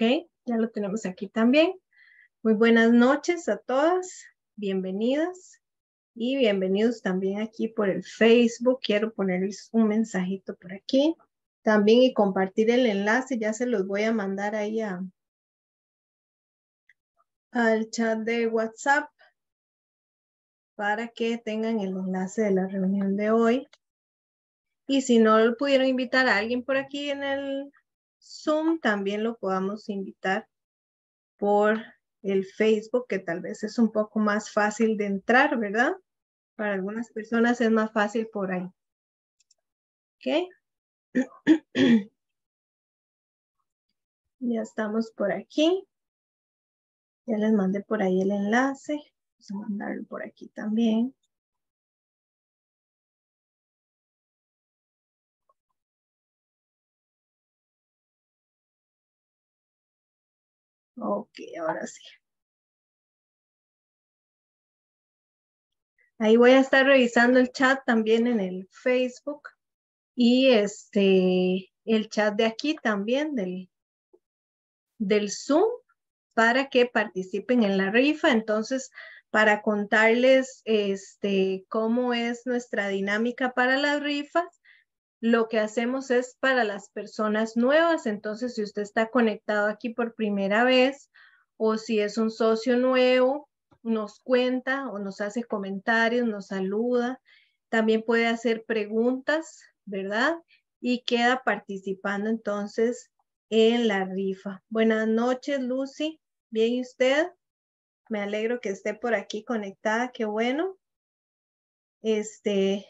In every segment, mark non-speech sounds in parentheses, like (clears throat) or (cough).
Ok, ya lo tenemos aquí también. Muy buenas noches a todas, bienvenidas y bienvenidos también aquí por el Facebook. Quiero ponerles un mensajito por aquí también y compartir el enlace. Ya se los voy a mandar ahí al chat de WhatsApp para que tengan el enlace de la reunión de hoy. Y si no pudieron invitar a alguien por aquí en el Zoom también lo podamos invitar por el Facebook, que tal vez es un poco más fácil de entrar, ¿verdad? Para algunas personas es más fácil por ahí. ¿Ok? (clears throat) ya estamos por aquí. Ya les mandé por ahí el enlace. Vamos a mandarlo por aquí también. Ok, ahora sí. Ahí voy a estar revisando el chat también en el Facebook y este el chat de aquí también del, Zoom para que participen en la rifa. Entonces, para contarles este, cómo es nuestra dinámica para las rifas, lo que hacemos es para las personas nuevas. Entonces, si usted está conectado aquí por primera vez o si es un socio nuevo, nos cuenta o nos hace comentarios, nos saluda. También puede hacer preguntas, ¿verdad? Y queda participando entonces en la rifa. Buenas noches, Lucy. Bien, usted? Me alegro que esté por aquí conectada. Qué bueno. Este,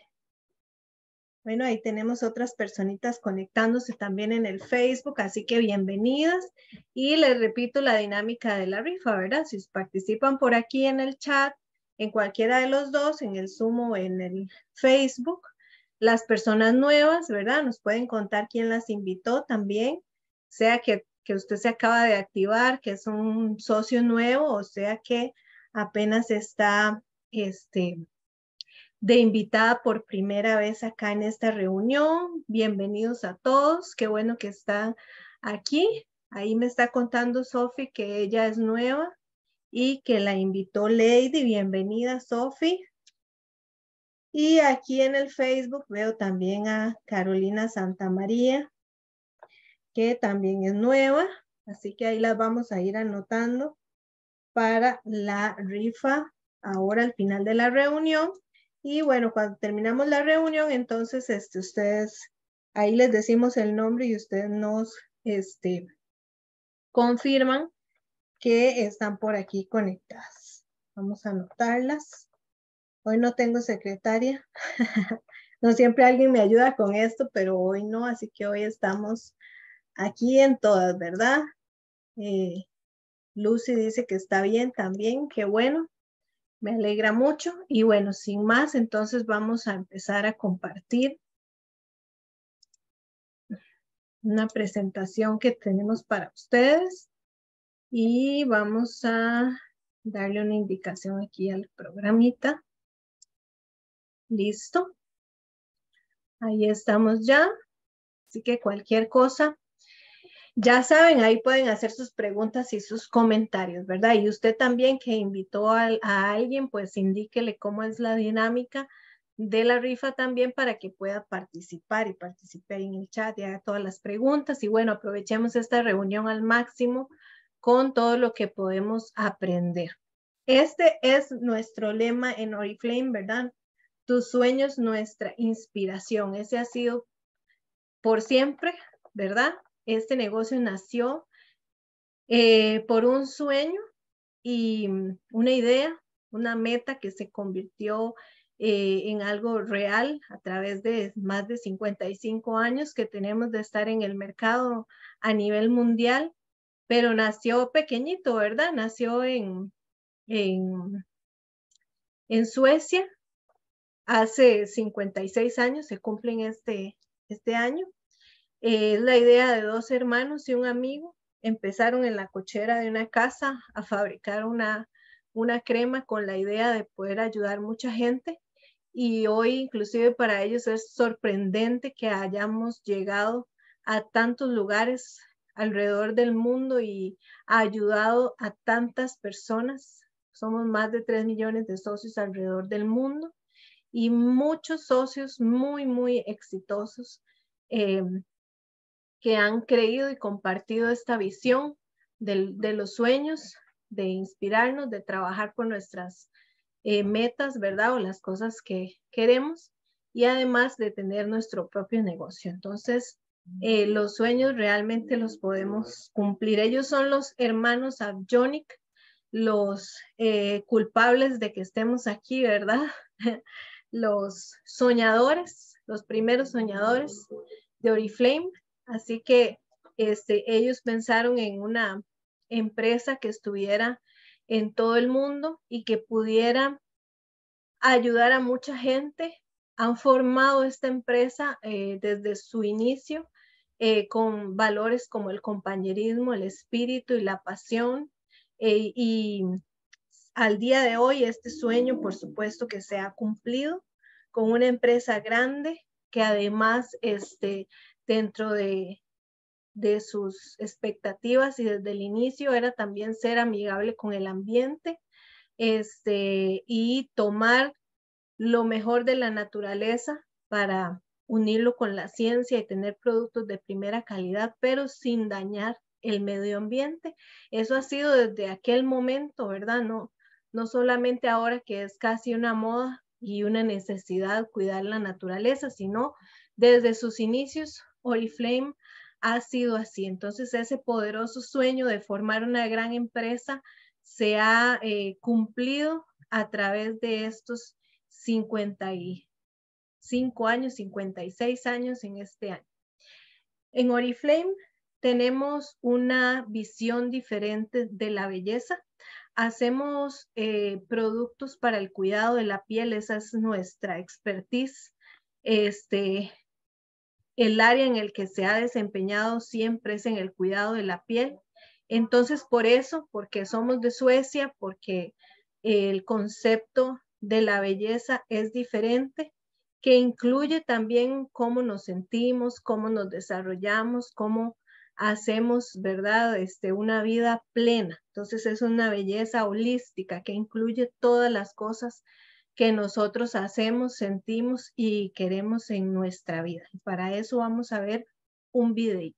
bueno, ahí tenemos otras personitas conectándose también en el Facebook, así que bienvenidas. Y les repito la dinámica de la rifa, ¿verdad? Si participan por aquí en el chat, en cualquiera de los dos, en el Zoom o en el Facebook, las personas nuevas, ¿verdad? Nos pueden contar quién las invitó también, sea que, que usted se acaba de activar, que es un socio nuevo, o sea que apenas está, este, de invitada por primera vez acá en esta reunión. Bienvenidos a todos, qué bueno que están aquí. Ahí me está contando Sofi que ella es nueva y que la invitó Lady. Bienvenida, Sofi. Y aquí en el Facebook veo también a Carolina Santa María que también es nueva. Así que ahí las vamos a ir anotando para la rifa ahora al final de la reunión. Y bueno, cuando terminamos la reunión, entonces este, ustedes, ahí les decimos el nombre y ustedes nos este, confirman que están por aquí conectadas. Vamos a anotarlas. Hoy no tengo secretaria. (laughs) no siempre alguien me ayuda con esto, pero hoy no, así que hoy estamos aquí en todas, ¿verdad? Eh, Lucy dice que está bien también, qué bueno. Me alegra mucho y bueno, sin más, entonces vamos a empezar a compartir una presentación que tenemos para ustedes y vamos a darle una indicación aquí al programita. Listo. Ahí estamos ya. Así que cualquier cosa, ya saben, ahí pueden hacer sus preguntas y sus comentarios, ¿verdad? Y usted también que invitó a, alguien, pues indíquele cómo es la dinámica de la rifa también para que pueda participar y participe en el chat, haga todas las preguntas. Y bueno, aprovechemos esta reunión al máximo con todo lo que podemos aprender. Este es nuestro lema en Oriflame, ¿verdad? Tus sueños, nuestra inspiración. Ese ha sido por siempre, ¿verdad? este negocio nació eh, por un sueño y mm, una idea, una meta que se convirtió eh, en algo real a través de más de 55 años que tenemos de estar en el mercado a nivel mundial, pero nació pequeñito, ¿verdad? Nació en, en, Suecia hace 56 años, se cumplen este, este año. Eh, es la idea de dos hermanos y un amigo empezaron en la cochera de una casa a fabricar una, una crema con la idea de poder ayudar mucha gente y hoy inclusive para ellos es sorprendente que hayamos llegado a tantos lugares alrededor del mundo y ayudado a tantas personas. Somos más de 3 millones de socios alrededor del mundo y muchos socios muy, muy exitosos eh, que han creído y compartido esta visión de, los sueños, de inspirarnos, de trabajar con nuestras eh, metas, ¿verdad? O las cosas que queremos y además de tener nuestro propio negocio. Entonces, eh, los sueños realmente los podemos cumplir. Ellos son los hermanos Abjonic, los eh, culpables de que estemos aquí, ¿verdad? (laughs) los soñadores, los primeros soñadores de Oriflame Así que este, ellos pensaron en una empresa que estuviera en todo el mundo y que pudiera ayudar a mucha gente. Han formado esta empresa eh, desde su inicio eh, con valores como el compañerismo, el espíritu y la pasión. Eh, y al día de hoy este sueño, por supuesto, que se ha cumplido con una empresa grande que además este, dentro de, de sus expectativas y desde el inicio era también ser amigable con el ambiente este, y tomar lo mejor de la naturaleza para unirlo con la ciencia y tener productos de primera calidad, pero sin dañar el medio ambiente. Eso ha sido desde aquel momento, ¿verdad? No, no solamente ahora que es casi una moda y una necesidad cuidar la naturaleza, sino desde sus inicios, Oriflame ha sido así. Entonces, ese poderoso sueño de formar una gran empresa se ha eh, cumplido a través de estos 55 años, 56 años en este año. En Oriflame tenemos una visión diferente de la belleza. Hacemos eh, productos para el cuidado de la piel, esa es nuestra expertise. Este, el área en el que se ha desempeñado siempre es en el cuidado de la piel. Entonces, por eso, porque somos de Suecia, porque el concepto de la belleza es diferente, que incluye también cómo nos sentimos, cómo nos desarrollamos, cómo hacemos, ¿verdad? Este, una vida plena. Entonces es una belleza holística que incluye todas las cosas que nosotros hacemos, sentimos y queremos en nuestra vida. para eso vamos a ver un videito.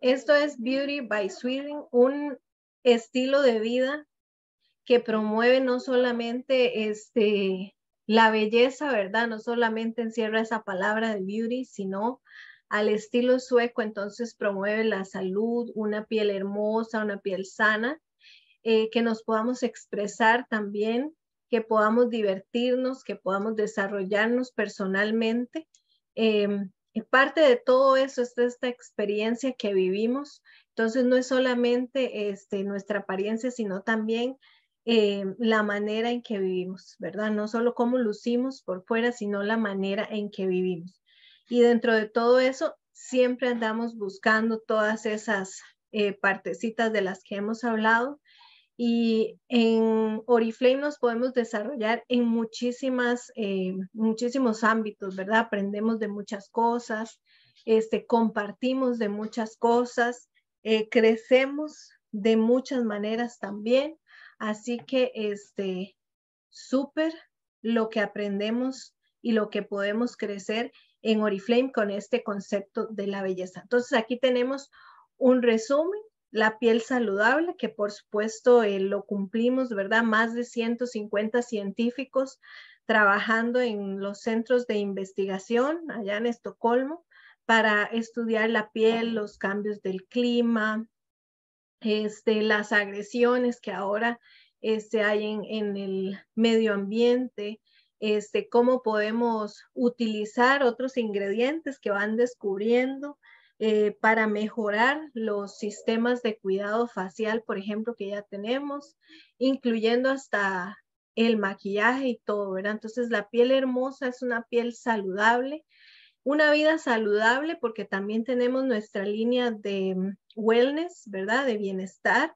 Esto es Beauty by Sweden, un estilo de vida que promueve no solamente este, la belleza, ¿verdad? No solamente encierra esa palabra de beauty, sino al estilo sueco, entonces promueve la salud, una piel hermosa, una piel sana, eh, que nos podamos expresar también, que podamos divertirnos, que podamos desarrollarnos personalmente. Eh, parte de todo eso es esta experiencia que vivimos. Entonces no es solamente este, nuestra apariencia, sino también eh, la manera en que vivimos, ¿verdad? No solo cómo lucimos por fuera, sino la manera en que vivimos. Y dentro de todo eso, siempre andamos buscando todas esas eh, partecitas de las que hemos hablado y en Oriflame nos podemos desarrollar en muchísimas, eh, muchísimos ámbitos, ¿verdad? Aprendemos de muchas cosas, este, compartimos de muchas cosas, eh, crecemos de muchas maneras también. Así que, este, súper lo que aprendemos y lo que podemos crecer en Oriflame con este concepto de la belleza. Entonces, aquí tenemos un resumen la piel saludable, que por supuesto eh, lo cumplimos, ¿verdad? Más de 150 científicos trabajando en los centros de investigación allá en Estocolmo para estudiar la piel, los cambios del clima, este, las agresiones que ahora este, hay en, en el medio ambiente, este, cómo podemos utilizar otros ingredientes que van descubriendo eh, para mejorar los sistemas de cuidado facial, por ejemplo, que ya tenemos, incluyendo hasta el maquillaje y todo, ¿verdad? Entonces la piel hermosa es una piel saludable, una vida saludable porque también tenemos nuestra línea de mm, wellness, ¿verdad? De bienestar,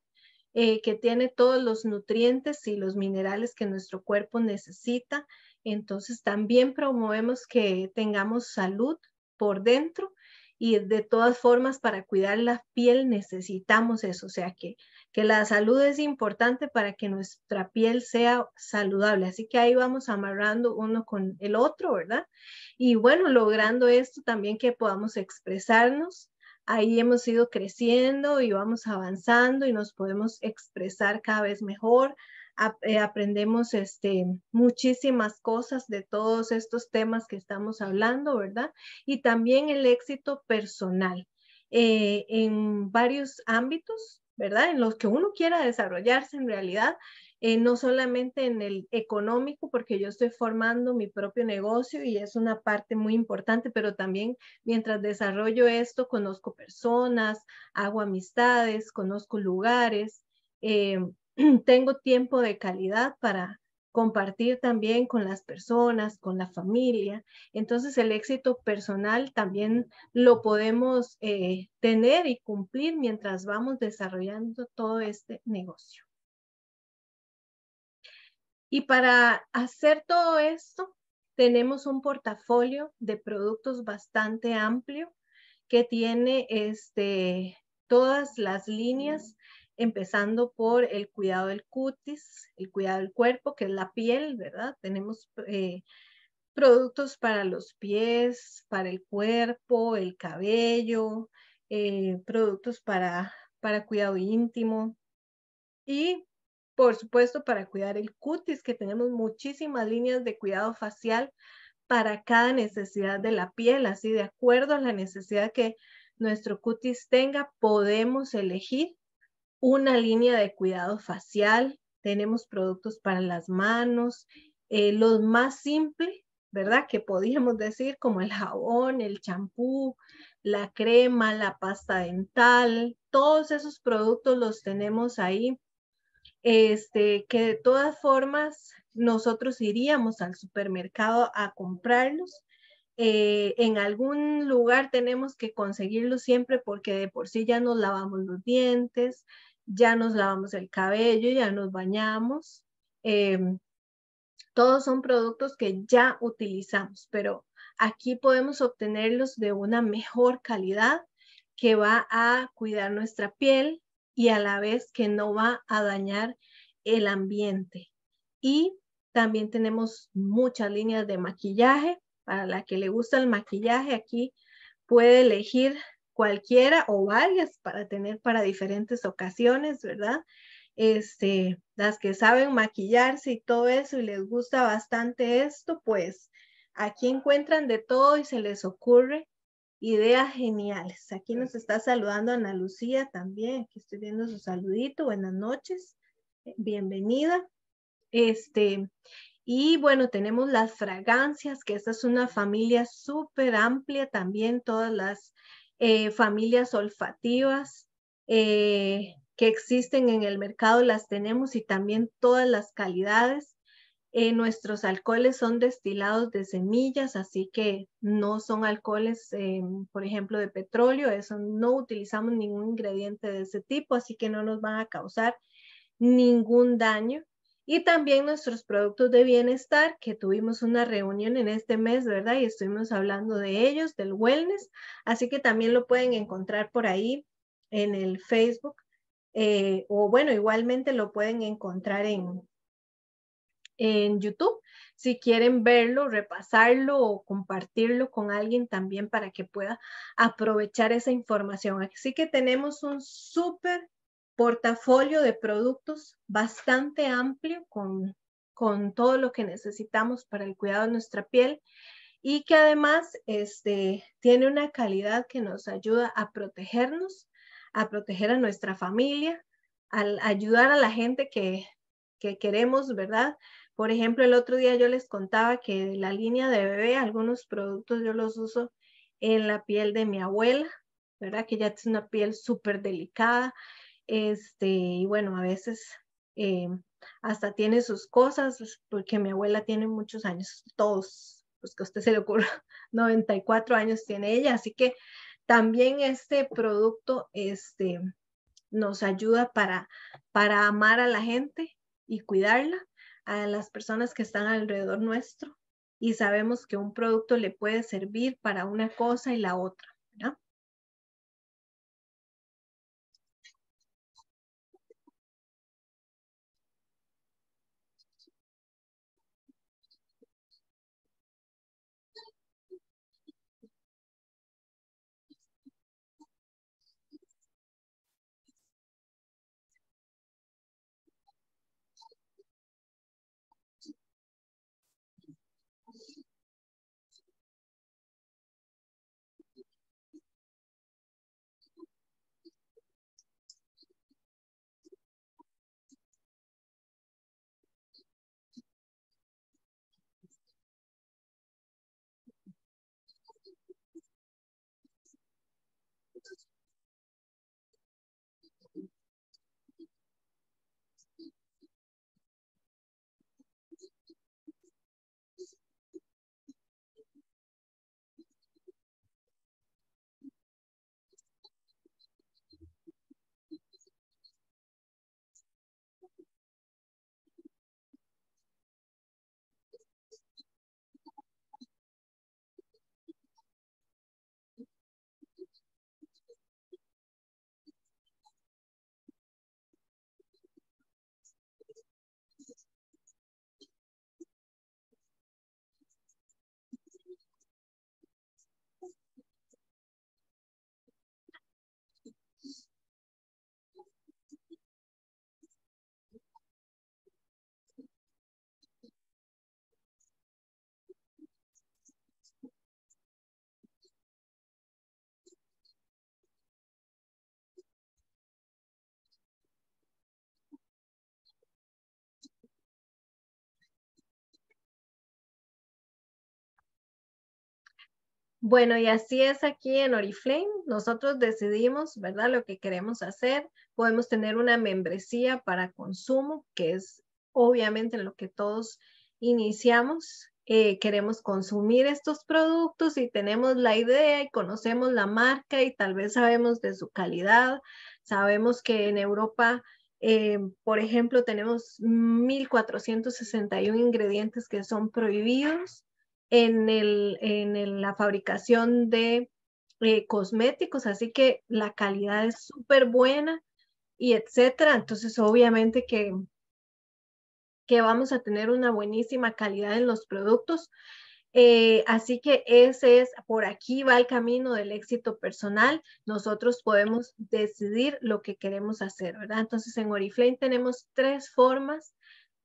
eh, que tiene todos los nutrientes y los minerales que nuestro cuerpo necesita. Entonces también promovemos que tengamos salud por dentro y de todas formas para cuidar la piel necesitamos eso, o sea que, la salud es importante para que nuestra piel sea saludable, así que ahí vamos amarrando uno con el otro, ¿verdad? Y bueno, logrando esto también que podamos expresarnos, ahí hemos ido creciendo y vamos avanzando y nos podemos expresar cada vez mejor, eh, aprendemos este, muchísimas cosas de todos estos temas que estamos hablando, ¿verdad? Y también el éxito personal eh, en varios ámbitos, ¿verdad? En los que uno quiera desarrollarse en realidad, eh, no solamente en el económico, porque yo estoy formando mi propio negocio y es una parte muy importante, pero también mientras desarrollo esto, conozco personas, hago amistades, conozco lugares, eh, (clears throat) tengo tiempo de calidad para compartir también con las personas, con la familia. Entonces el éxito personal también lo podemos eh, tener y cumplir mientras vamos desarrollando todo este negocio. Y para hacer todo esto, tenemos un portafolio de productos bastante amplio que tiene este, todas las líneas empezando por el cuidado del cutis, el cuidado del cuerpo, que es la piel, ¿verdad? Tenemos eh, productos para los pies, para el cuerpo, el cabello, eh, productos para, para cuidado íntimo y, por supuesto, para cuidar el cutis, que tenemos muchísimas líneas de cuidado facial para cada necesidad de la piel, así de acuerdo a la necesidad que nuestro cutis tenga, podemos elegir una línea de cuidado facial, tenemos productos para las manos, eh, los más simples, ¿verdad? Que podríamos decir como el jabón, el champú, la crema, la pasta dental, todos esos productos los tenemos ahí, este, que de todas formas nosotros iríamos al supermercado a comprarlos eh, en algún lugar tenemos que conseguirlo siempre porque de por sí ya nos lavamos los dientes, ya nos lavamos el cabello, ya nos bañamos. Em, todos son productos que ya utilizamos, pero aquí podemos obtenerlos de una mejor calidad que va a cuidar nuestra piel y a la vez que no va a dañar el ambiente. Y también tenemos muchas líneas de maquillaje para la que le gusta el maquillaje, aquí puede elegir cualquiera o varias para tener para diferentes ocasiones, ¿verdad? Este, las que saben maquillarse y todo eso y les gusta bastante esto, pues aquí encuentran de todo y se les ocurre ideas geniales. Aquí nos está saludando Ana Lucía también, que estoy viendo su saludito. Buenas noches, bienvenida. Este, y bueno, tenemos las fragancias, que esta es una familia súper amplia también, todas las eh, familias olfativas eh, que existen en el mercado las tenemos y también todas las calidades. Eh, nuestros alcoholes son destilados de semillas, así que no son alcoholes, por ejemplo, de petróleo, eso no utilizamos ningún ingrediente de ese tipo, así que no nos van a causar ningún daño. Y también nuestros productos de bienestar, que tuvimos una reunión en este mes, ¿verdad? Y estuvimos hablando de ellos, del wellness. Así que también lo pueden encontrar por ahí en el Facebook. Eh, o bueno, igualmente lo pueden encontrar en, en YouTube. Si quieren verlo, repasarlo o compartirlo con alguien también para que pueda aprovechar esa información. Así que tenemos un súper portafolio de productos bastante amplio con, con todo lo que necesitamos para el cuidado de nuestra piel y que además este, tiene una calidad que nos ayuda a protegernos, a proteger a nuestra familia, a ayudar a la gente que, que queremos, ¿verdad? Por ejemplo, el otro día yo les contaba que la línea de bebé, algunos productos yo los uso en la piel de mi abuela, ¿verdad? Que ya es una piel súper delicada. Este, y bueno, a veces eh, hasta tiene sus cosas, pues, porque mi abuela tiene muchos años, todos, pues que a usted se le ocurra, 94 (laughs) años tiene ella, así que también este producto este, nos ayuda para, para amar a la gente y cuidarla, a las personas que están alrededor nuestro, y sabemos que un producto le puede servir para una cosa y la otra, ¿verdad? Bueno, y así es aquí en Oriflame. Nosotros decidimos, ¿verdad?, lo que queremos hacer. Podemos tener una membresía para consumo, que es obviamente lo que todos iniciamos. Eh, queremos consumir estos productos y tenemos la idea y conocemos la marca y tal vez sabemos de su calidad. Sabemos que en Europa eh, por ejemplo, tenemos 1.461 ingredientes que son prohibidos en, el, en la fabricación de eh, cosméticos, así que la calidad es súper buena y etcétera. Entonces, obviamente que, vamos a tener una buenísima calidad en los productos. Eh, así que ese es, por aquí va el camino del éxito personal. Nosotros podemos decidir lo que queremos hacer, ¿verdad? Entonces en Oriflame tenemos tres formas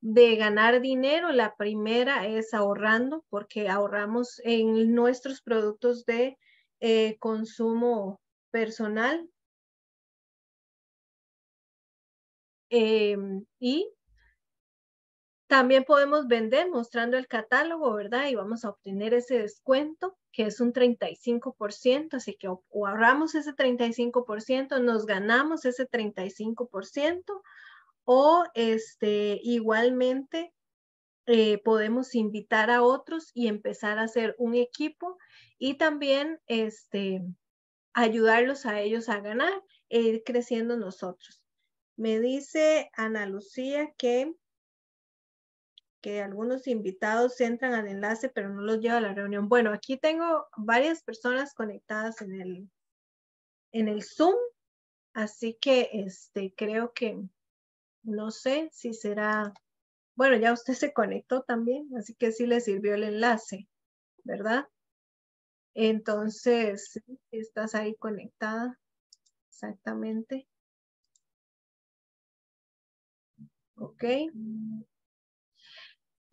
de ganar dinero. La primera es ahorrando, porque ahorramos en nuestros productos de eh, consumo personal. Em, y también podemos vender mostrando el catálogo, ¿verdad? Y vamos a obtener ese descuento que es un 35%, así que ahorramos ese 35%, nos ganamos ese 35%, o este, igualmente eh, podemos invitar a otros y empezar a hacer un equipo y también este, ayudarlos a ellos a ganar e ir creciendo nosotros. Me dice Ana Lucía que, que algunos invitados entran al enlace, pero no los lleva a la reunión. Bueno, aquí tengo varias personas conectadas en el, en el Zoom, así que este, creo que no sé si será, bueno, ya usted se conectó también, así que sí le sirvió el enlace, ¿verdad? Entonces, estás ahí conectada, exactamente. Ok.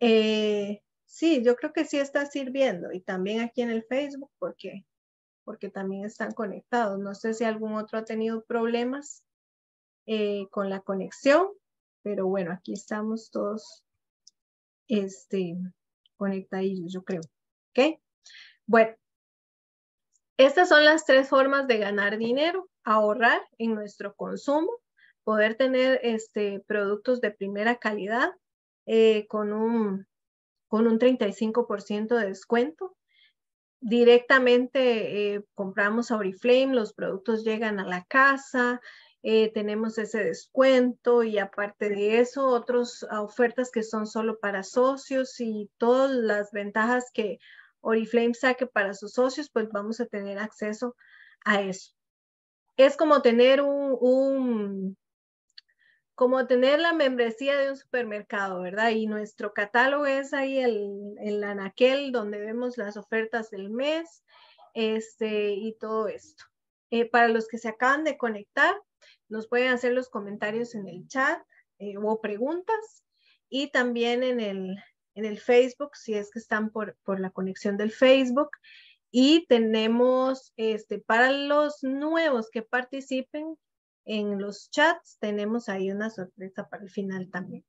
Eh, sí, yo creo que sí está sirviendo y también aquí en el Facebook porque, porque también están conectados. No sé si algún otro ha tenido problemas eh, con la conexión, pero bueno, aquí estamos todos este, conectadillos, yo creo. ¿Ok? Bueno, estas son las tres formas de ganar dinero, ahorrar en nuestro consumo, poder tener este, productos de primera calidad eh, con, un, con un 35% de descuento. Directamente eh, compramos Auriflame, los productos llegan a la casa, eh, tenemos ese descuento y aparte de eso, otras ah, ofertas que son solo para socios y todas las ventajas que Oriflame saque para sus socios, pues vamos a tener acceso a eso. Es como tener un, como tener la membresía de un supermercado, ¿verdad? Y nuestro catálogo es ahí el, el anaquel donde vemos las ofertas del mes este, y todo esto. Eh, para los que se acaban de conectar, nos pueden hacer los comentarios en el chat eh, o preguntas y también en el, Facebook, si es que están por, la conexión del Facebook. Y tenemos, este, para los nuevos que participen en los chats, tenemos ahí una sorpresa para el final también.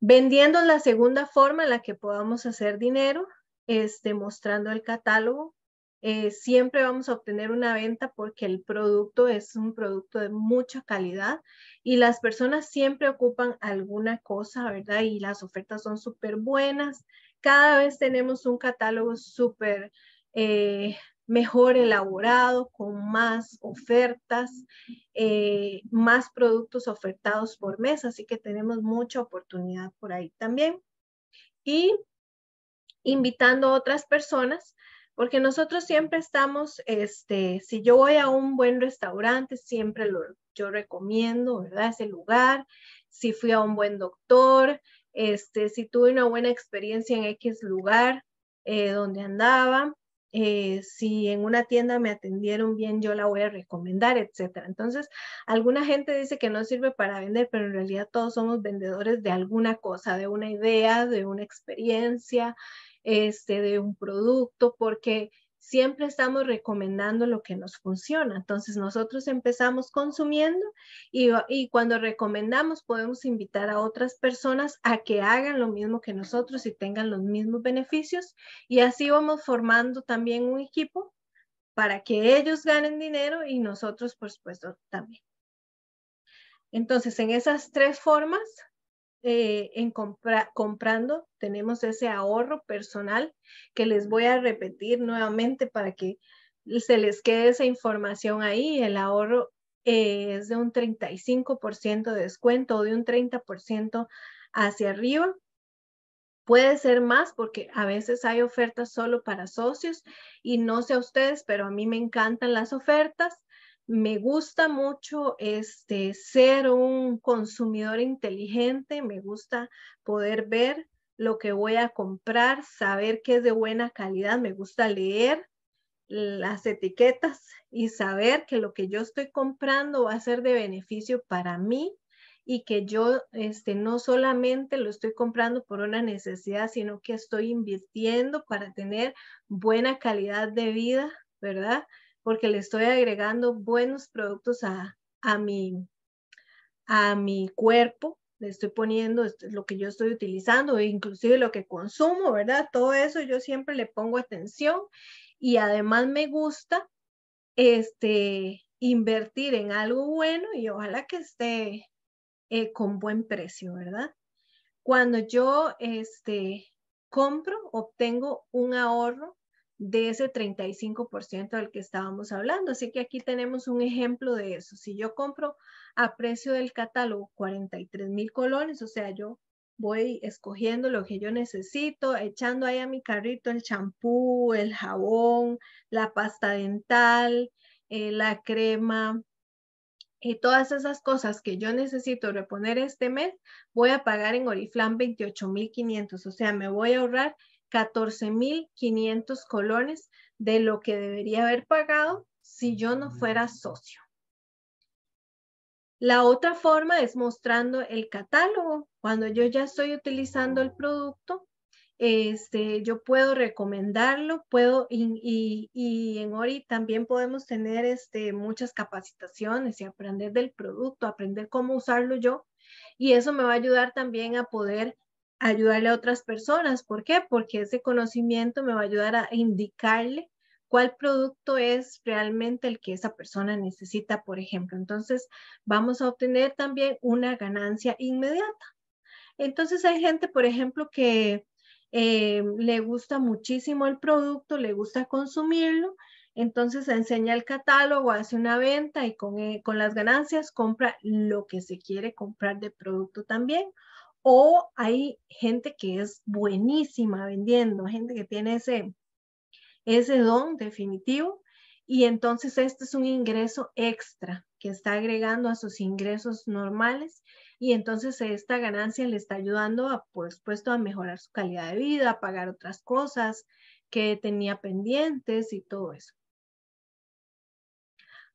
Vendiendo la segunda forma en la que podamos hacer dinero, este, mostrando el catálogo eh, siempre vamos a obtener una venta porque el producto es un producto de mucha calidad y las personas siempre ocupan alguna cosa, ¿verdad? Y las ofertas son súper buenas. Cada vez tenemos un catálogo súper eh, mejor elaborado, con más ofertas, eh, más productos ofertados por mes, así que tenemos mucha oportunidad por ahí también. Y invitando a otras personas porque nosotros siempre estamos, este, si yo voy a un buen restaurante, siempre lo, yo recomiendo, ¿verdad? Ese lugar, si fui a un buen doctor, este, si tuve una buena experiencia en X lugar eh, donde andaba, eh, si en una tienda me atendieron bien, yo la voy a recomendar, etc. Entonces, alguna gente dice que no sirve para vender, pero en realidad todos somos vendedores de alguna cosa, de una idea, de una experiencia, este, de un producto, porque siempre estamos recomendando lo que nos funciona. Entonces nosotros empezamos consumiendo y, y, cuando recomendamos podemos invitar a otras personas a que hagan lo mismo que nosotros y tengan los mismos beneficios. Y así vamos formando también un equipo para que ellos ganen dinero y nosotros, por supuesto, también. Entonces, en esas tres formas eh, en comprando, tenemos ese ahorro personal que les voy a repetir nuevamente para que se les quede esa información ahí. El ahorro eh, es de un 35% de descuento o de un 30% hacia arriba. Puede ser más porque a veces hay ofertas solo para socios y no sé a ustedes, pero a mí me encantan las ofertas me gusta mucho este, ser un consumidor inteligente, me gusta poder ver lo que voy a comprar, saber que es de buena calidad, me gusta leer las etiquetas y saber que lo que yo estoy comprando va a ser de beneficio para mí y que yo este, no solamente lo estoy comprando por una necesidad, sino que estoy invirtiendo para tener buena calidad de vida, ¿verdad? porque le estoy agregando buenos productos a, a, mi, a mi cuerpo, le estoy poniendo lo que yo estoy utilizando, inclusive lo que consumo, ¿verdad? Todo eso yo siempre le pongo atención y además me gusta este, invertir en algo bueno y ojalá que esté eh, con buen precio, ¿verdad? Cuando yo este, compro, obtengo un ahorro de ese 35% del que estábamos hablando. Así que aquí tenemos un ejemplo de eso. Si yo compro a precio del catálogo 43 mil colones, o sea, yo voy escogiendo lo que yo necesito, echando ahí a mi carrito el champú, el jabón, la pasta dental, eh, la crema, y todas esas cosas que yo necesito reponer este mes, voy a pagar en Oriflam 28.500, o sea, me voy a ahorrar 14.500 colones de lo que debería haber pagado si yo no fuera socio. La otra forma es mostrando el catálogo. Cuando yo ya estoy utilizando el producto, este, yo puedo recomendarlo, puedo, y, en Ori también podemos tener este, muchas capacitaciones y aprender del producto, aprender cómo usarlo yo, y eso me va a ayudar también a poder ayudarle a otras personas. ¿Por qué? Porque ese conocimiento me va a ayudar a indicarle cuál producto es realmente el que esa persona necesita, por ejemplo. Entonces, vamos a obtener también una ganancia inmediata. Entonces, hay gente, por ejemplo, que eh, le gusta muchísimo el producto, le gusta consumirlo, entonces enseña el catálogo, hace una venta y con, eh, con las ganancias compra lo que se quiere comprar de producto también o hay gente que es buenísima vendiendo, gente que tiene ese, don definitivo y entonces este es un ingreso extra que está agregando a sus ingresos normales y entonces esta ganancia le está ayudando, por supuesto, a mejorar su calidad de vida, a pagar otras cosas que tenía pendientes y todo eso.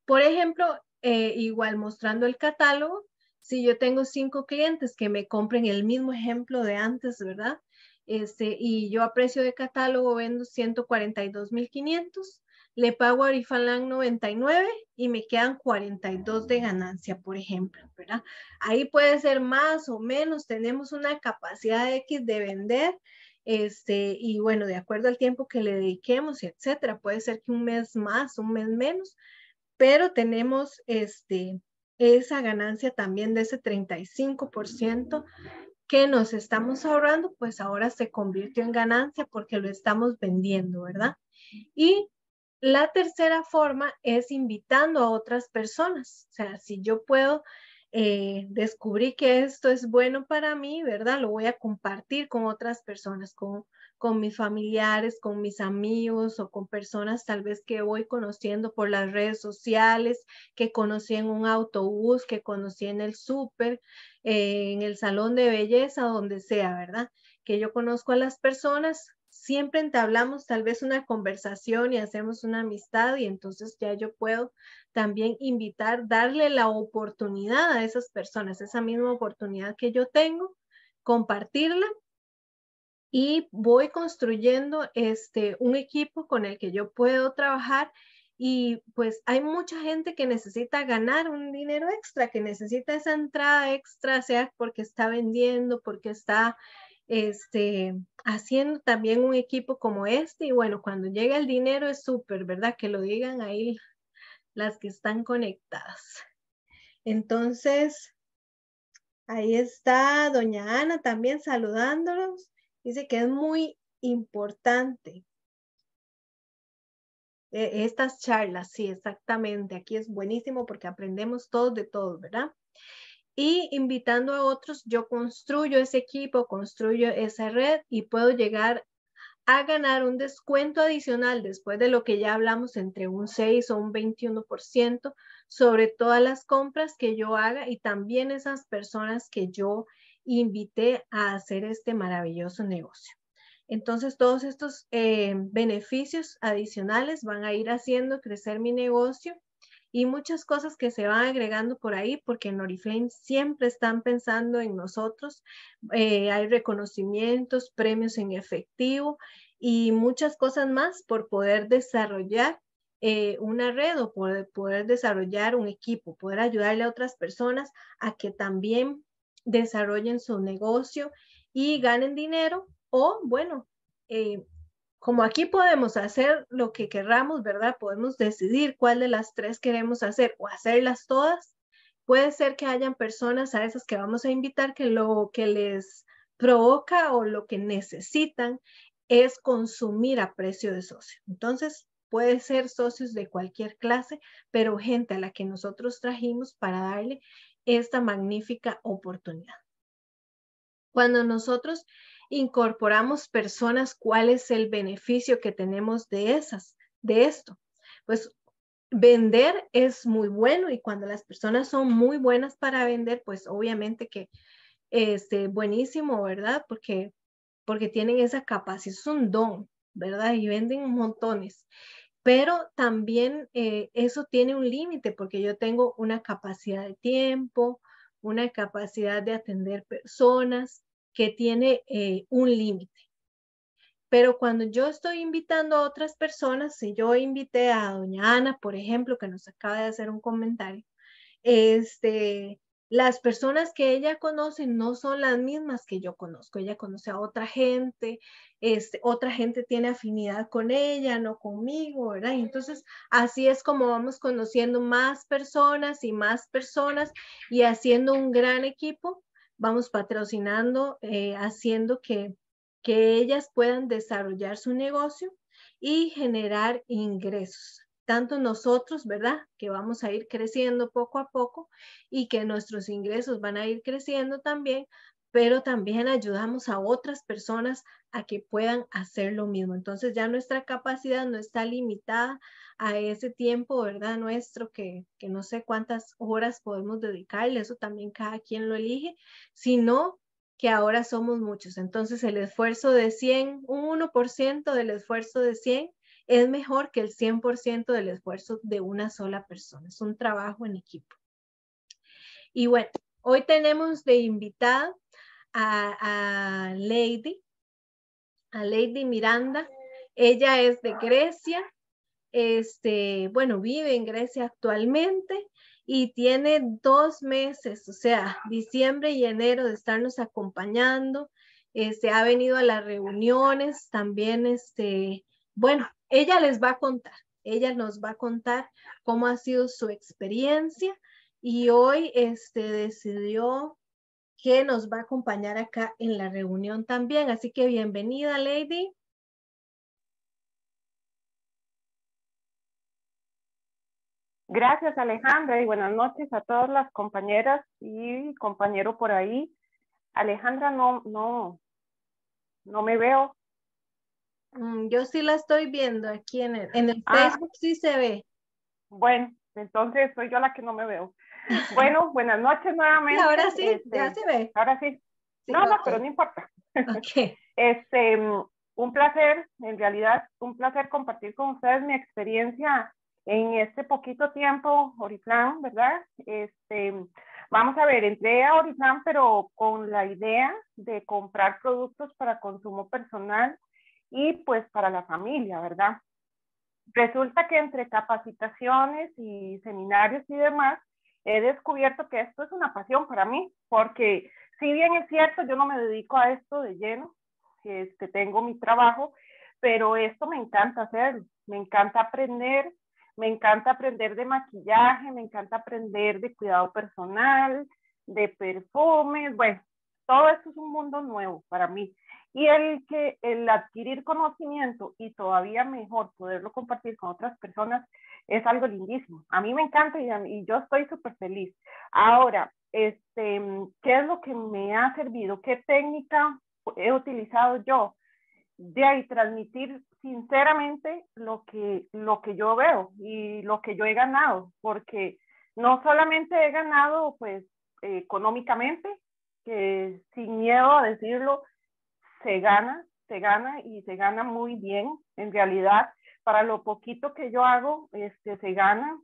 Por ejemplo, eh, igual mostrando el catálogo, si yo tengo cinco clientes que me compren el mismo ejemplo de antes, ¿verdad? Este, y yo a precio de catálogo vendo 142,500, le pago a rifalán 99 y me quedan 42 de ganancia, por ejemplo, ¿verdad? Ahí puede ser más o menos, tenemos una capacidad X de vender, este, y bueno, de acuerdo al tiempo que le dediquemos, etcétera, puede ser que un mes más, un mes menos, pero tenemos este, esa ganancia también de ese 35% que nos estamos ahorrando, pues ahora se convirtió en ganancia porque lo estamos vendiendo, ¿verdad? Y la tercera forma es invitando a otras personas. O sea, si yo puedo eh, descubrir que esto es bueno para mí, ¿verdad? Lo voy a compartir con otras personas, con con mis familiares, con mis amigos o con personas tal vez que voy conociendo por las redes sociales, que conocí en un autobús, que conocí en el súper, eh, en el salón de belleza, donde sea, ¿verdad? Que yo conozco a las personas, siempre entablamos tal vez una conversación y hacemos una amistad y entonces ya yo puedo también invitar, darle la oportunidad a esas personas, esa misma oportunidad que yo tengo, compartirla y voy construyendo este, un equipo con el que yo puedo trabajar y pues hay mucha gente que necesita ganar un dinero extra, que necesita esa entrada extra, sea porque está vendiendo, porque está este, haciendo también un equipo como este. Y bueno, cuando llega el dinero es súper, ¿verdad? Que lo digan ahí las que están conectadas. Entonces, ahí está doña Ana también saludándonos. Dice que es muy importante e-, estas charlas, sí, exactamente. Aquí es buenísimo porque aprendemos todos de todos, ¿verdad? Y invitando a otros, yo construyo ese equipo, construyo esa red y puedo llegar a ganar un descuento adicional después de lo que ya hablamos entre un 6 o un 21% sobre todas las compras que yo haga y también esas personas que yo invité a hacer este maravilloso negocio. Entonces, todos estos eh, beneficios adicionales van a ir haciendo crecer mi negocio y muchas cosas que se van agregando por ahí, porque en Oriflame siempre están pensando en nosotros. Eh, hay reconocimientos, premios en efectivo y muchas cosas más por poder desarrollar eh, una red o poder desarrollar un equipo, poder ayudarle a otras personas a que también desarrollen su negocio y ganen dinero o, bueno, eh, como aquí podemos hacer lo que querramos, ¿verdad? Podemos decidir cuál de las tres queremos hacer o hacerlas todas. Puede ser que hayan personas a esas que vamos a invitar que lo que les provoca o lo que necesitan es consumir a precio de socio. Entonces, puede ser socios de cualquier clase, pero gente a la que nosotros trajimos para darle esta magnífica oportunidad. Cuando nosotros incorporamos personas, ¿cuál es el beneficio que tenemos de esas, de esto? Pues vender es muy bueno y cuando las personas son muy buenas para vender, pues obviamente que este buenísimo, ¿verdad? Porque porque tienen esa capacidad, es un don, ¿verdad? Y venden montones pero también eh, eso tiene un límite porque yo tengo una capacidad de tiempo, una capacidad de atender personas que tiene eh, un límite. Pero cuando yo estoy invitando a otras personas, si yo invité a doña Ana, por ejemplo, que nos acaba de hacer un comentario, este, las personas que ella conoce no son las mismas que yo conozco. Ella conoce a otra gente, este, otra gente tiene afinidad con ella, no conmigo, ¿verdad? Y entonces así es como vamos conociendo más personas y más personas y haciendo un gran equipo, vamos patrocinando, eh, haciendo que ellas puedan desarrollar su negocio y generar ingresos tanto nosotros, ¿verdad? Que vamos a ir creciendo poco a poco y que nuestros ingresos van a ir creciendo también, pero también ayudamos a otras personas a que puedan hacer lo mismo. Entonces ya nuestra capacidad no está limitada a ese tiempo, ¿verdad? Nuestro, que, que no sé cuántas horas podemos dedicarle, eso también cada quien lo elige, sino que ahora somos muchos. Entonces el esfuerzo de 100, un 1% del esfuerzo de 100 es mejor que el 100% del esfuerzo de una sola persona. Es un trabajo en equipo. Y bueno, hoy tenemos de invitada a, Lady, a Lady Miranda. Ella es de Grecia, este, bueno, vive en Grecia actualmente y tiene dos meses, o sea, diciembre y enero de estarnos acompañando. se este, ha venido a las reuniones, también, este, bueno, ella les va a contar, ella nos va a contar cómo ha sido su experiencia y hoy este, decidió que nos va a acompañar acá en la reunión también. Así que bienvenida, Lady. Gracias, Alejandra, y buenas noches a todas las compañeras y compañero por ahí. Alejandra, no, no, no me veo. Mm, yo sí la estoy viendo aquí en el, en el ah. Facebook, sí se ve. Bueno, entonces soy yo la que no me veo. (laughs) Bueno, buenas noches nuevamente. ahora sí, este, ya se ve. Ahora sí. no, no, pero no importa. Okay. (laughs) Este, un placer, en realidad, un placer compartir con ustedes mi experiencia en este poquito tiempo, Oriflam, ¿verdad? Este, vamos a ver, entré a Oriflam, pero con la idea de comprar productos para consumo personal y pues para la familia, ¿verdad? Resulta que entre capacitaciones y seminarios y demás, he descubierto que esto es una pasión para mí, porque si bien es cierto, yo no me dedico a esto de lleno, que este, tengo mi trabajo, pero esto me encanta hacer, me encanta aprender, me encanta aprender de maquillaje, me encanta aprender de cuidado personal, de perfumes, bueno, todo esto es un mundo nuevo para mí y el que el adquirir conocimiento y todavía mejor poderlo compartir con otras personas es algo lindísimo. A mí me encanta y, yo estoy súper feliz. Ahora, este, ¿qué es lo que me ha servido? ¿Qué técnica he utilizado yo? De ahí transmitir sinceramente lo que, lo que yo veo y lo que yo he ganado, porque no solamente he ganado pues económicamente, que sin miedo a decirlo, se gana, se gana y se gana muy bien. En realidad, para lo poquito que yo hago, este, se gana,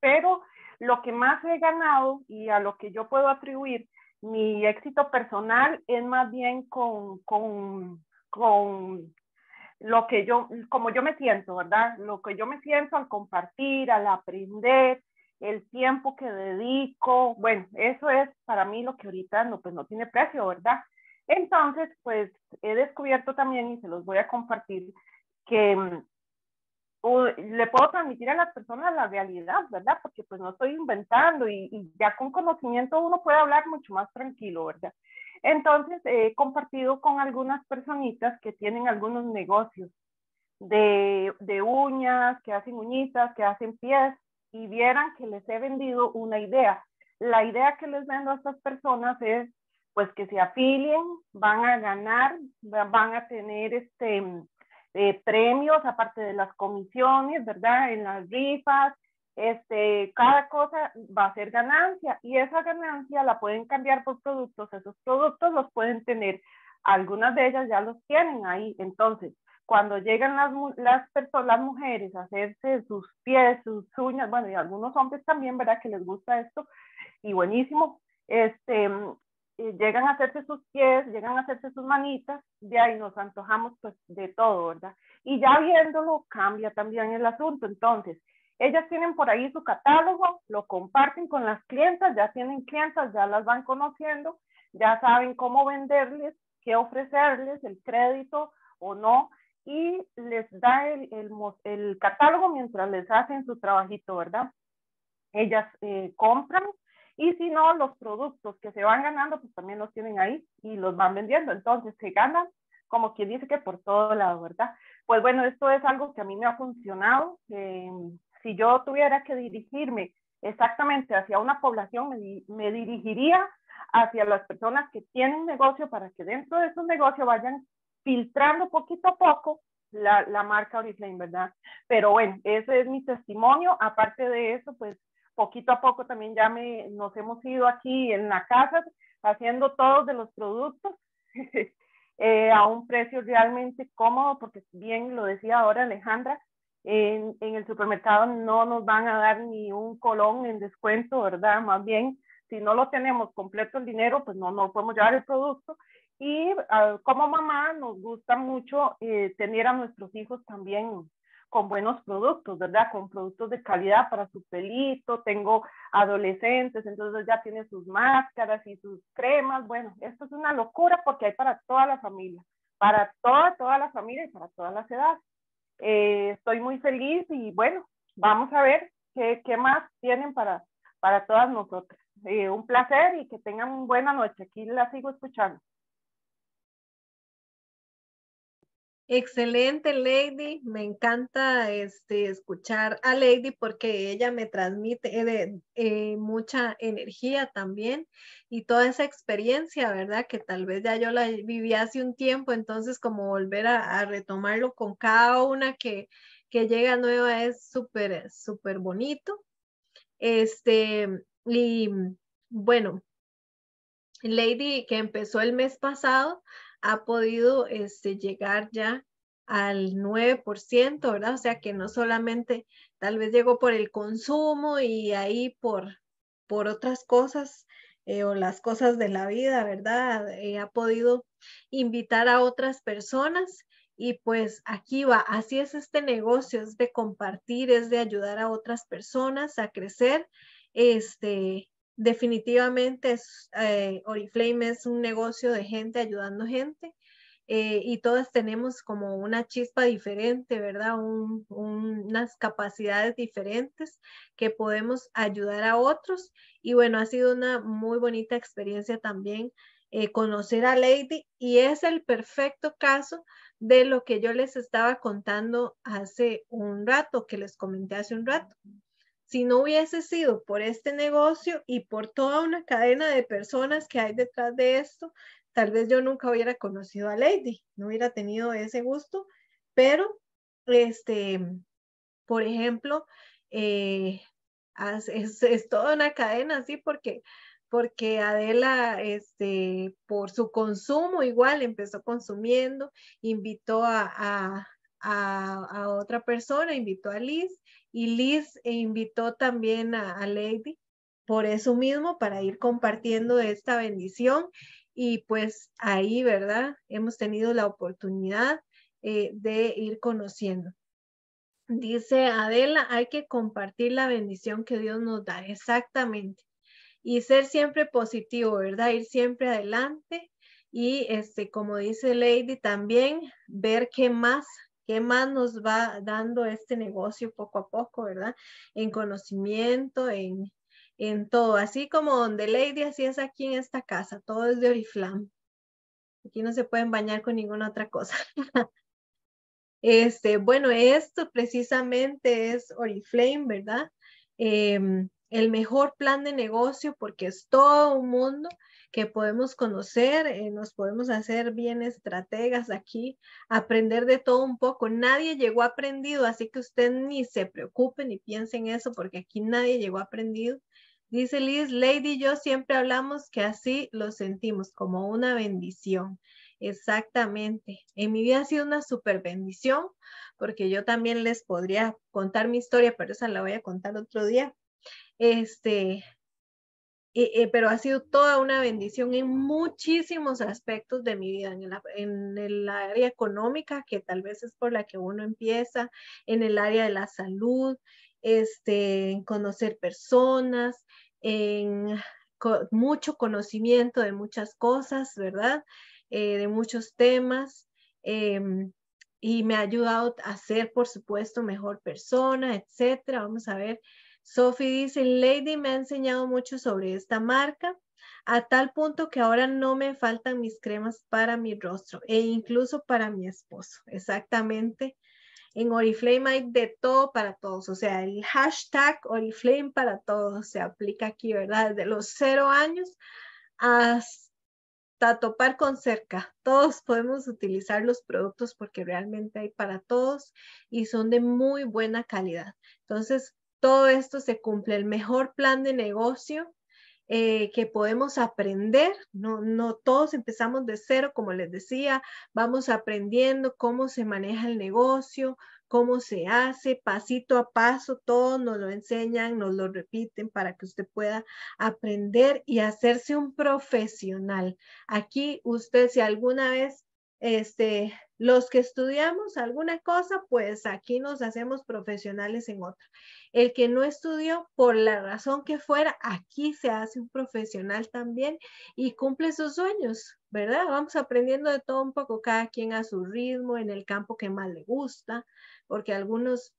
pero lo que más he ganado y a lo que yo puedo atribuir mi éxito personal es más bien con, con, con lo que yo, como yo me siento, ¿verdad? Lo que yo me siento al compartir, al aprender, el tiempo que dedico, bueno, eso es para mí lo que ahorita no, pues no tiene precio, ¿verdad? Entonces, pues he descubierto también y se los voy a compartir que mm, le puedo transmitir a las personas la realidad, ¿verdad? Porque pues no estoy inventando y, ya con conocimiento uno puede hablar mucho más tranquilo, ¿verdad? Entonces he compartido con algunas personitas que tienen algunos negocios de, de, uñas, que hacen uñitas, que hacen pies y vieran que les he vendido una idea. La idea que les vendo a estas personas es pues que se afilien, van a ganar, van a tener este, eh, premios, aparte de las comisiones, ¿verdad? En las rifas, este, cada cosa va a ser ganancia y esa ganancia la pueden cambiar por productos, esos productos los pueden tener, algunas de ellas ya los tienen ahí, entonces cuando llegan las, las personas, las mujeres a hacerse sus pies, sus uñas, bueno, y algunos hombres también, ¿verdad? Que les gusta esto y buenísimo, este, llegan a hacerse sus pies, llegan a hacerse sus manitas, de ahí nos antojamos pues de todo, ¿verdad? Y ya viéndolo cambia también el asunto. Entonces, ellas tienen por ahí su catálogo, lo comparten con las clientas, ya tienen clientas, ya las van conociendo, ya saben cómo venderles, qué ofrecerles, el crédito o no, y les da el, el, catálogo mientras les hacen su trabajito, ¿verdad? Ellas eh, compran, y si no, los productos que se van ganando, pues también los tienen ahí y los van vendiendo. Entonces, se ganan como quien dice que por todo lado, ¿verdad? Pues bueno, esto es algo que a mí me ha funcionado. Eh, si yo tuviera que dirigirme exactamente hacia una población, me, me, dirigiría hacia las personas que tienen negocio para que dentro de su negocio vayan filtrando poquito a poco la, la marca Oriflame, ¿verdad? Pero bueno, ese es mi testimonio. Aparte de eso, pues poquito a poco también ya me, nos hemos ido aquí en la casa haciendo todos de los productos (laughs) eh, a un precio realmente cómodo, porque bien lo decía ahora Alejandra, en, el supermercado no nos van a dar ni un colón en descuento, ¿verdad? Más bien, si no lo tenemos completo el dinero, pues no, nos podemos llevar el producto. Y ah, como mamá nos gusta mucho eh, tener a nuestros hijos también con buenos productos, ¿verdad? Con productos de calidad para su pelito, tengo adolescentes, entonces ya tiene sus máscaras y sus cremas. Bueno, esto es una locura porque hay para toda la familia, para toda, toda la familia y para todas las edades. Eh, estoy muy feliz y bueno, vamos a ver qué, más tienen para, para todas nosotras. Eh, un placer y que tengan buena noche. Aquí la sigo escuchando. Excelente, Lady. Me encanta este, escuchar a Lady porque ella me transmite eh, eh, mucha energía también y toda esa experiencia, ¿verdad? Que tal vez ya yo la viví hace un tiempo, entonces como volver a, retomarlo con cada una que, que llega nueva es súper, súper bonito. Este, y bueno, Lady que empezó el mes pasado, ha podido este, llegar ya al 9%, ¿verdad? O sea que no solamente tal vez llegó por el consumo y ahí por, por otras cosas eh, o las cosas de la vida, ¿verdad? Eh, ha podido invitar a otras personas y pues aquí va, así es este negocio, es de compartir, es de ayudar a otras personas a crecer, este, definitivamente eh, Oriflame es un negocio de gente ayudando gente eh, y todas tenemos como una chispa diferente, ¿verdad? unas capacidades diferentes que podemos ayudar a otros. Y bueno, ha sido una muy bonita experiencia también eh, conocer a Lady y es el perfecto caso de lo que yo les estaba contando hace un rato, que les comenté hace un rato si no hubiese sido por este negocio y por toda una cadena de personas que hay detrás de esto, tal vez yo nunca hubiera conocido a Lady, no hubiera tenido ese gusto, pero, este, por ejemplo, eh, es, toda una cadena, así porque porque Adela, este, por su consumo igual, empezó consumiendo, invitó a, a, a otra persona, invitó a Liz, y Liz e invitó también a, Lady por eso mismo, para ir compartiendo esta bendición. Y pues ahí, ¿verdad? Hemos tenido la oportunidad eh, de ir conociendo. Dice Adela, hay que compartir la bendición que Dios nos da, exactamente. Y ser siempre positivo, ¿verdad? Ir siempre adelante. Y este, como dice Lady, también ver qué más qué más nos va dando este negocio poco a poco, ¿verdad? En conocimiento, en, en todo, así como donde Lady, así es aquí en esta casa, todo es de Oriflam. Aquí no se pueden bañar con ninguna otra cosa. (laughs) Este, bueno, esto precisamente es Oriflame, ¿verdad? Em, el mejor plan de negocio porque es todo un mundo que podemos conocer, eh, nos podemos hacer bien estrategas aquí, aprender de todo un poco. Nadie llegó aprendido, así que usted ni se preocupe ni piense en eso, porque aquí nadie llegó aprendido. Dice Liz, Lady y yo siempre hablamos que así lo sentimos, como una bendición. Exactamente. En mi vida ha sido una super bendición, porque yo también les podría contar mi historia, pero esa la voy a contar otro día. Este, pero ha sido toda una bendición en muchísimos aspectos de mi vida, en, el área económica, que tal vez es por la que uno empieza, en el área de la salud, este, en conocer personas, en mucho conocimiento de muchas cosas, ¿verdad? Eh, de muchos temas. Em, y me ha ayudado a ser, por supuesto, mejor persona, etcétera. Vamos a ver Sophie dice, Lady me ha enseñado mucho sobre esta marca, a tal punto que ahora no me faltan mis cremas para mi rostro e incluso para mi esposo. Exactamente. En Oriflame hay de todo para todos, o sea, el hashtag Oriflame para todos se aplica aquí, ¿verdad? Desde los cero años hasta topar con cerca. Todos podemos utilizar los productos porque realmente hay para todos y son de muy buena calidad. Entonces, todo esto se cumple, el mejor plan de negocio eh, que podemos aprender, no, no todos empezamos de cero, como les decía, vamos aprendiendo cómo se maneja el negocio, cómo se hace, pasito a paso, todos nos lo enseñan, nos lo repiten para que usted pueda aprender y hacerse un profesional. Aquí usted si alguna vez este, los que estudiamos alguna cosa, pues aquí nos hacemos profesionales en otra. El que no estudió, por la razón que fuera, aquí se hace un profesional también y cumple sus sueños, ¿verdad? Vamos aprendiendo de todo un poco, cada quien a su ritmo, en el campo que más le gusta, porque algunos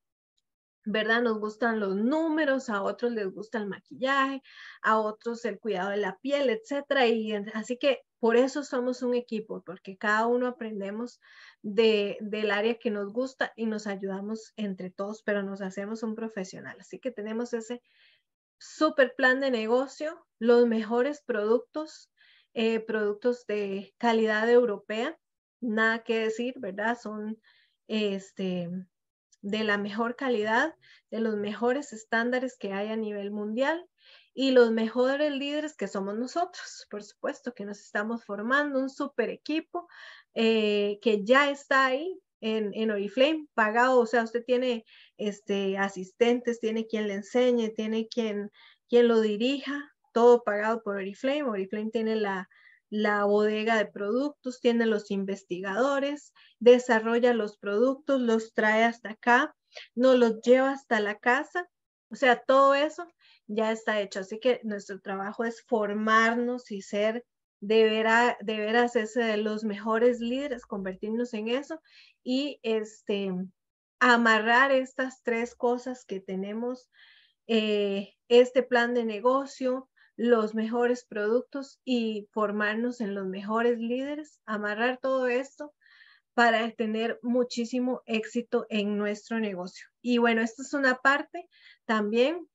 ¿verdad? Nos gustan los números, a otros les gusta el maquillaje, a otros el cuidado de la piel, etcétera. Y así que por eso somos un equipo, porque cada uno aprendemos del área que nos gusta y nos ayudamos entre todos, pero nos hacemos un profesional. Así que tenemos ese super plan de negocio, los mejores productos, eh, productos de calidad europea, nada que decir, ¿verdad? Son este, de la mejor calidad, de los mejores estándares que hay a nivel mundial y los mejores líderes que somos nosotros, por supuesto, que nos estamos formando un super equipo eh, que ya está ahí en, Oriflame, pagado, o sea, usted tiene este, asistentes, tiene quien le enseñe, tiene quien, quien lo dirija, todo pagado por Oriflame. Oriflame tiene la, la bodega de productos, tiene los investigadores, desarrolla los productos, los trae hasta acá, nos los lleva hasta la casa, o sea, todo eso ya está hecho. Así que nuestro trabajo es formarnos y ser de, vera, de veras los mejores líderes, convertirnos en eso y este, amarrar estas tres cosas que tenemos, eh, este plan de negocio, los mejores productos y formarnos en los mejores líderes, amarrar todo esto para tener muchísimo éxito en nuestro negocio. Y bueno, esta es una parte también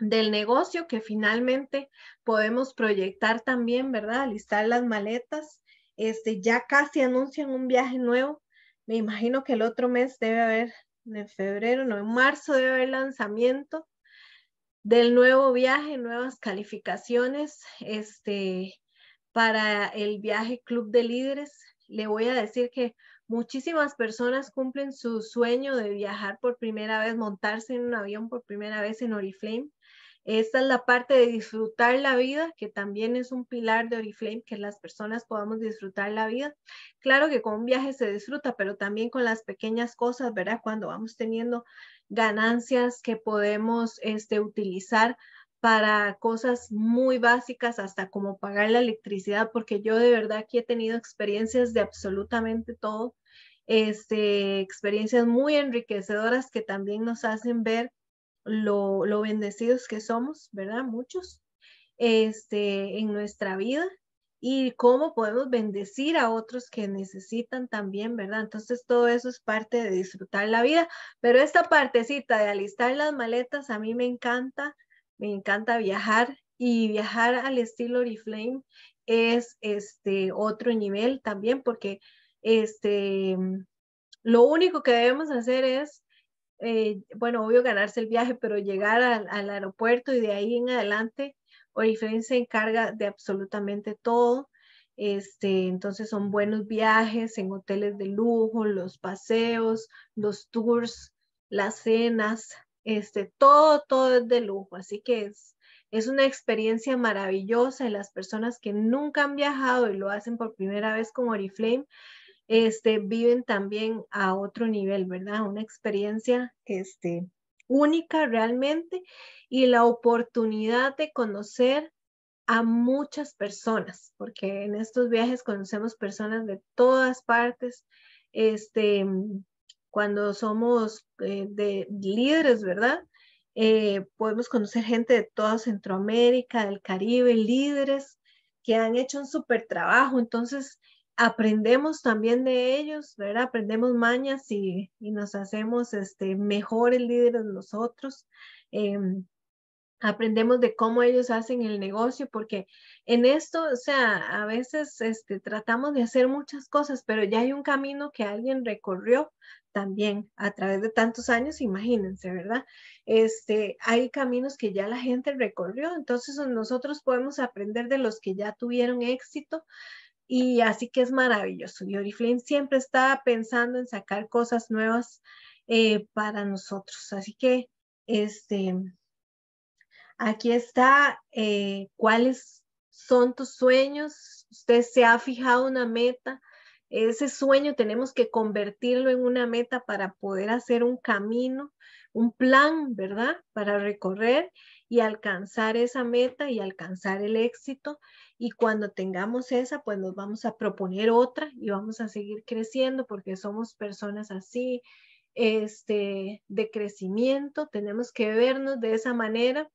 del negocio que finalmente podemos proyectar también, ¿verdad? Alistar las maletas. Este, ya casi anuncian un viaje nuevo. Me imagino que el otro mes debe haber, en febrero, no, en marzo debe haber lanzamiento del nuevo viaje, nuevas calificaciones este, para el viaje Club de Líderes. Le voy a decir que muchísimas personas cumplen su sueño de viajar por primera vez, montarse en un avión por primera vez en Oriflame esta es la parte de disfrutar la vida, que también es un pilar de Oriflame, que las personas podamos disfrutar la vida. Claro que con un viaje se disfruta, pero también con las pequeñas cosas, ¿verdad? Cuando vamos teniendo ganancias que podemos este, utilizar para cosas muy básicas, hasta como pagar la electricidad, porque yo de verdad aquí he tenido experiencias de absolutamente todo, este, experiencias muy enriquecedoras que también nos hacen ver lo, bendecidos que somos, ¿verdad? Muchos, este, en nuestra vida y cómo podemos bendecir a otros que necesitan también, ¿verdad? Entonces todo eso es parte de disfrutar la vida, pero esta partecita de alistar las maletas a mí me encanta, me encanta viajar y viajar al estilo Oriflame es este otro nivel también porque este lo único que debemos hacer es eh, bueno, obvio ganarse el viaje, pero llegar al, aeropuerto y de ahí en adelante, Oriflame se encarga de absolutamente todo. Este, entonces son buenos viajes en hoteles de lujo, los paseos, los tours, las cenas, este, todo, todo es de lujo. Así que es, es una experiencia maravillosa y las personas que nunca han viajado y lo hacen por primera vez con Oriflame, este, viven también a otro nivel, ¿verdad? Una experiencia este, única realmente y la oportunidad de conocer a muchas personas, porque en estos viajes conocemos personas de todas partes, este, cuando somos eh, de líderes, ¿verdad? Eh, podemos conocer gente de toda Centroamérica, del Caribe, líderes que han hecho un súper trabajo. Entonces, aprendemos también de ellos, ¿verdad? Aprendemos mañas y, nos hacemos este, mejores líderes nosotros. Em, aprendemos de cómo ellos hacen el negocio, porque en esto, o sea, a veces este, tratamos de hacer muchas cosas, pero ya hay un camino que alguien recorrió también a través de tantos años, imagínense, ¿verdad? Este, hay caminos que ya la gente recorrió, entonces nosotros podemos aprender de los que ya tuvieron éxito y así que es maravilloso. Y Oriflame siempre está pensando en sacar cosas nuevas eh, para nosotros. Así que este, aquí está eh, cuáles son tus sueños. Usted se ha fijado una meta. Ese sueño tenemos que convertirlo en una meta para poder hacer un camino, un plan, ¿verdad? Para recorrer y alcanzar esa meta y alcanzar el éxito. Y cuando tengamos esa, pues nos vamos a proponer otra y vamos a seguir creciendo porque somos personas así, este, de crecimiento, tenemos que vernos de esa manera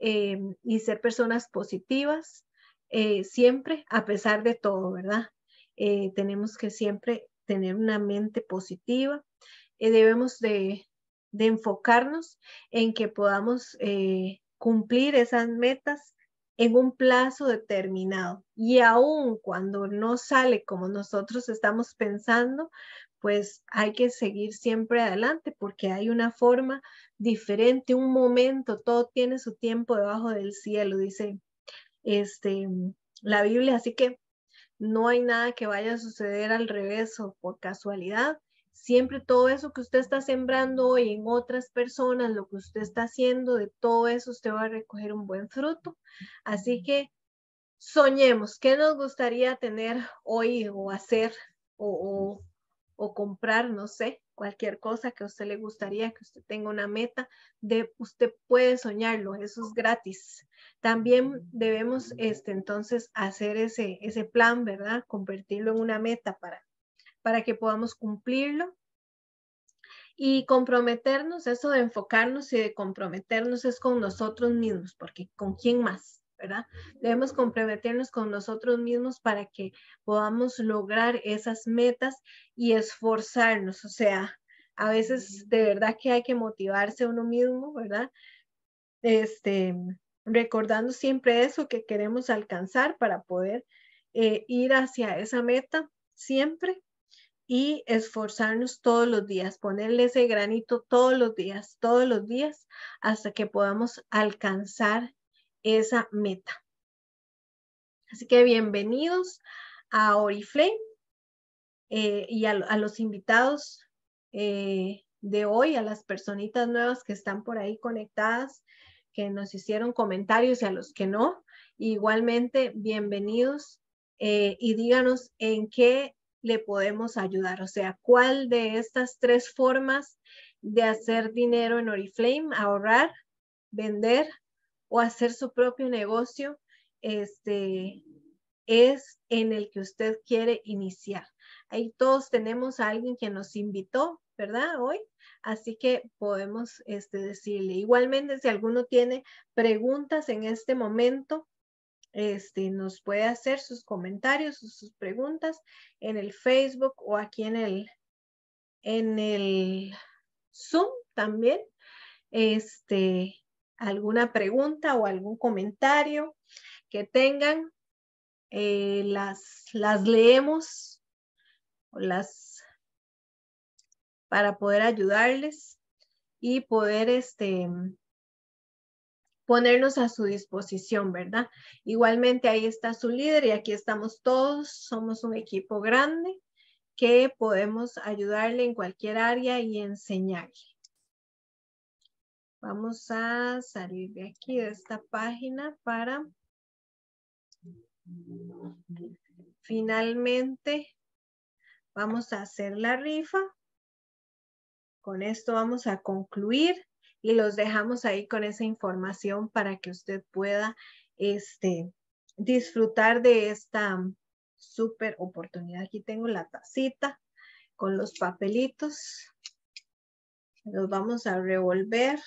eh, y ser personas positivas eh, siempre, a pesar de todo, ¿verdad? Eh, tenemos que siempre tener una mente positiva, debemos de, de, enfocarnos en que podamos cumplir esas metas en un plazo determinado. Y aun cuando no sale como nosotros estamos pensando, pues hay que seguir siempre adelante porque hay una forma diferente, un momento, todo tiene su tiempo debajo del cielo, dice este, la Biblia. Así que no hay nada que vaya a suceder al revés o por casualidad siempre todo eso que usted está sembrando hoy en otras personas, lo que usted está haciendo, de todo eso usted va a recoger un buen fruto. Así que soñemos, ¿qué nos gustaría tener hoy o hacer o, comprar, no sé, cualquier cosa que a usted le gustaría, que usted tenga una meta, de, usted puede soñarlo, eso es gratis. También debemos este, entonces hacer ese, ese plan, ¿verdad? Convertirlo en una meta para para que podamos cumplirlo. Y comprometernos, eso de enfocarnos y de comprometernos es con nosotros mismos, porque con quién más, ¿verdad? Debemos comprometernos con nosotros mismos para que podamos lograr esas metas y esforzarnos. O sea, a veces de verdad que hay que motivarse uno mismo, ¿verdad? Este, recordando siempre eso que queremos alcanzar para poder eh, ir hacia esa meta siempre y esforzarnos todos los días, ponerle ese granito todos los días, todos los días, hasta que podamos alcanzar esa meta. Así que bienvenidos a Oriflame eh, y a, los invitados eh, de hoy, a las personitas nuevas que están por ahí conectadas, que nos hicieron comentarios y a los que no. Igualmente, bienvenidos eh, y díganos en qué le podemos ayudar? O sea, ¿cuál de estas tres formas de hacer dinero en Oriflame, ahorrar, vender o hacer su propio negocio, este, es en el que usted quiere iniciar? Ahí todos tenemos a alguien que nos invitó, ¿verdad? Hoy. Así que podemos este, decirle. Igualmente, si alguno tiene preguntas en este momento, este, nos puede hacer sus comentarios, o sus preguntas en el Facebook o aquí en el, en el Zoom también. Este, alguna pregunta o algún comentario que tengan, eh, las, las leemos las, para poder ayudarles y poder este, ponernos a su disposición, ¿verdad? Igualmente ahí está su líder y aquí estamos todos, somos un equipo grande que podemos ayudarle en cualquier área y enseñarle. Vamos a salir de aquí, de esta página, para finalmente vamos a hacer la rifa. Con esto vamos a concluir y los dejamos ahí con esa información para que usted pueda este, disfrutar de esta súper oportunidad. Aquí tengo la tacita con los papelitos. Los vamos a revolver.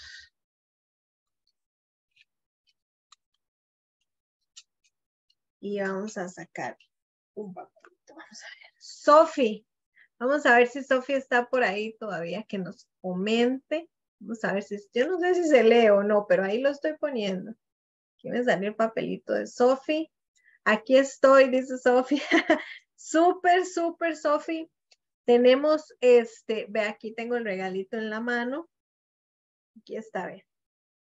Y vamos a sacar un papelito. Vamos a ver. Sofi, vamos a ver si Sofi está por ahí todavía que nos comente. Vamos a ver si, yo no sé si se lee o no, pero ahí lo estoy poniendo. Aquí me salió el papelito de Sofi. Aquí estoy, dice Sofi. (laughs) súper, súper, Sofi. Tenemos este, ve aquí tengo el regalito en la mano. Aquí está, ve.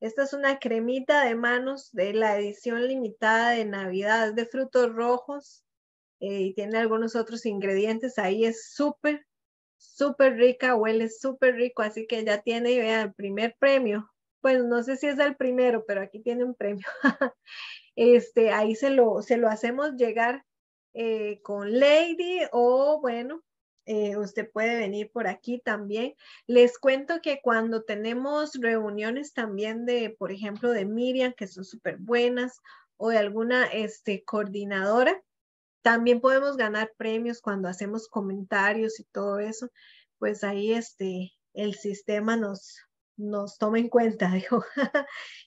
Esta es una cremita de manos de la edición limitada de Navidad, de frutos rojos eh, y tiene algunos otros ingredientes. Ahí es súper, súper rica, huele súper rico, así que ya tiene, el primer premio. Pues no sé si es el primero, pero aquí tiene un premio. (laughs) este, ahí se lo, se lo hacemos llegar eh, con Lady o bueno, eh, usted puede venir por aquí también. Les cuento que cuando tenemos reuniones también de, por ejemplo, de Miriam, que son súper buenas, o de alguna este, coordinadora, también podemos ganar premios cuando hacemos comentarios y todo eso. Pues ahí este, el sistema nos, nos toma en cuenta, (laughs) dijo,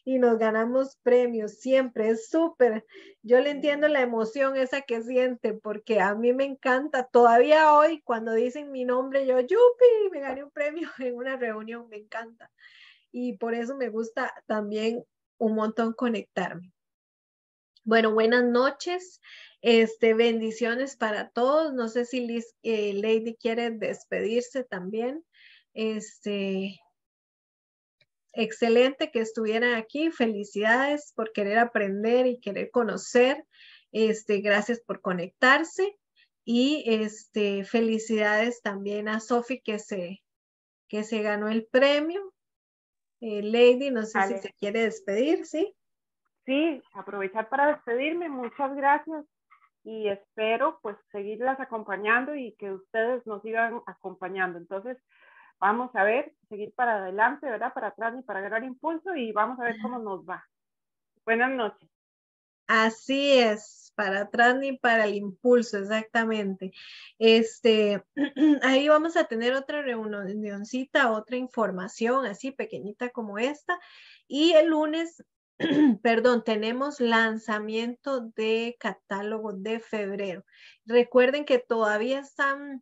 y nos ganamos premios siempre, es súper. Yo le entiendo la emoción esa que siente, porque a mí me encanta, todavía hoy cuando dicen mi nombre, yo, yupi, me gané un premio (laughs) en una reunión, me encanta. Y por eso me gusta también un montón conectarme. Bueno, buenas noches. Este, bendiciones para todos. No sé si eh, Lady quiere despedirse también. Este, excelente que estuvieran aquí. Felicidades por querer aprender y querer conocer. Este, gracias por conectarse y este, felicidades también a Sofi que se, que se ganó el premio. Eh, Lady, no sé si se quiere despedir, ¿sí? sí, aprovechar para despedirme. Muchas gracias y espero pues seguirlas acompañando y que ustedes nos sigan acompañando. Entonces, vamos a ver, seguir para adelante, ¿verdad? Para atrás y para agarrar impulso y vamos a ver cómo nos va. Buenas noches. Así es, para atrás ni para el impulso, exactamente. Este, (clears throat) ahí vamos a tener otra reunioncita, otra información así pequeñita como esta. Y el lunes (clears throat) perdón, tenemos lanzamiento de catálogo de febrero. Recuerden que todavía están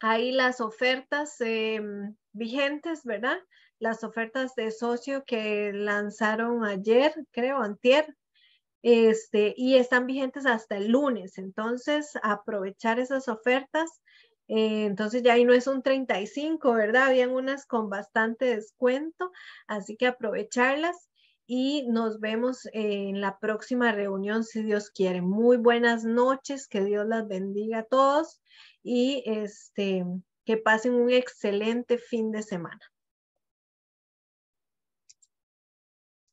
ahí las ofertas em, vigentes, ¿verdad? Las ofertas de socio que lanzaron ayer, creo, antier, este, y están vigentes hasta el lunes. Entonces, aprovechar esas ofertas. Eh, entonces ya ahí no es un 35, ¿verdad? Habían unas con bastante descuento, así que aprovecharlas y nos vemos en la próxima reunión si Dios quiere. Muy buenas noches, que Dios las bendiga a todos y este, que pasen un excelente fin de semana.